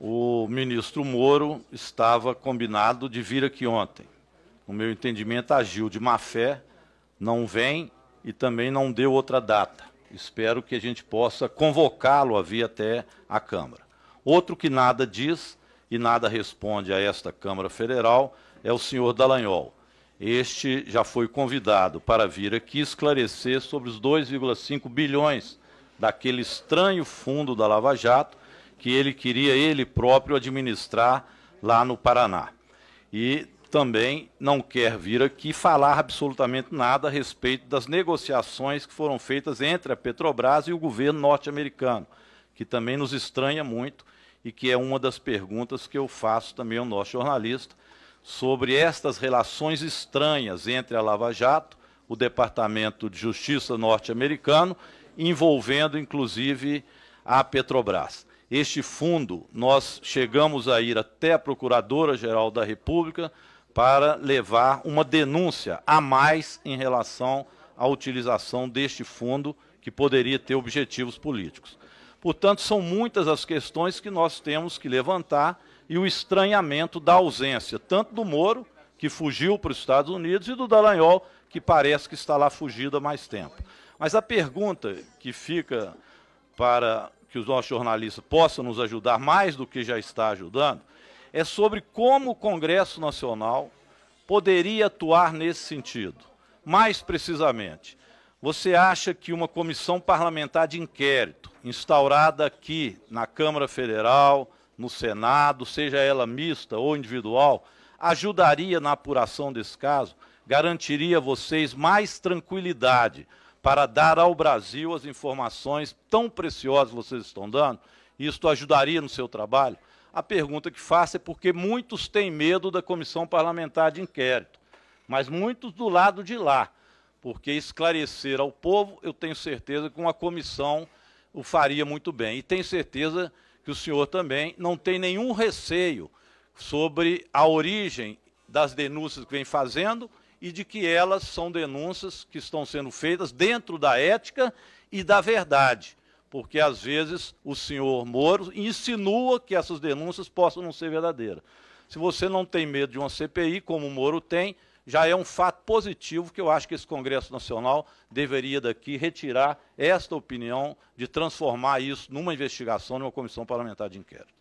o ministro Moro estava combinado de vir aqui ontem. No meu entendimento, agiu de má fé, não vem e também não deu outra data. Espero que a gente possa convocá-lo a vir até a Câmara. Outro que nada diz e nada responde a esta Câmara Federal é o senhor Dallagnol. Este já foi convidado para vir aqui esclarecer sobre os 2,5 bilhões daquele estranho fundo da Lava Jato que ele queria ele próprio administrar lá no Paraná. E também não quer vir aqui falar absolutamente nada a respeito das negociações que foram feitas entre a Petrobras e o governo norte-americano, que também nos estranha muito e que é uma das perguntas que eu faço também ao nosso jornalista sobre estas relações estranhas entre a Lava Jato, o Departamento de Justiça norte-americano, envolvendo inclusive a Petrobras. Este fundo, nós chegamos a ir até a Procuradora-Geral da República para levar uma denúncia a mais em relação à utilização deste fundo, que poderia ter objetivos políticos. Portanto, são muitas as questões que nós temos que levantar e o estranhamento da ausência, tanto do Moro, que fugiu para os Estados Unidos, e do Dallagnol, que parece que está lá fugido há mais tempo. Mas a pergunta que fica para que os nossos jornalistas possam nos ajudar mais do que já está ajudando, é sobre como o Congresso Nacional poderia atuar nesse sentido. Mais precisamente, você acha que uma comissão parlamentar de inquérito, instaurada aqui na Câmara Federal, no Senado, seja ela mista ou individual, ajudaria na apuração desse caso? Garantiria a vocês mais tranquilidade para dar ao Brasil as informações tão preciosas que vocês estão dando? Isto ajudaria no seu trabalho? A pergunta que faço é porque muitos têm medo da comissão parlamentar de inquérito, mas muitos do lado de lá, porque esclarecer ao povo, eu tenho certeza que uma comissão o faria muito bem. E tenho certeza que o senhor também não tem nenhum receio sobre a origem das denúncias que vem fazendo e de que elas são denúncias que estão sendo feitas dentro da ética e da verdade, porque às vezes o senhor Moro insinua que essas denúncias possam não ser verdadeiras. Se você não tem medo de uma CPI, como o Moro tem, já é um fato positivo que eu acho que esse Congresso Nacional deveria daqui retirar esta opinião de transformar isso numa investigação, numa comissão parlamentar de inquérito.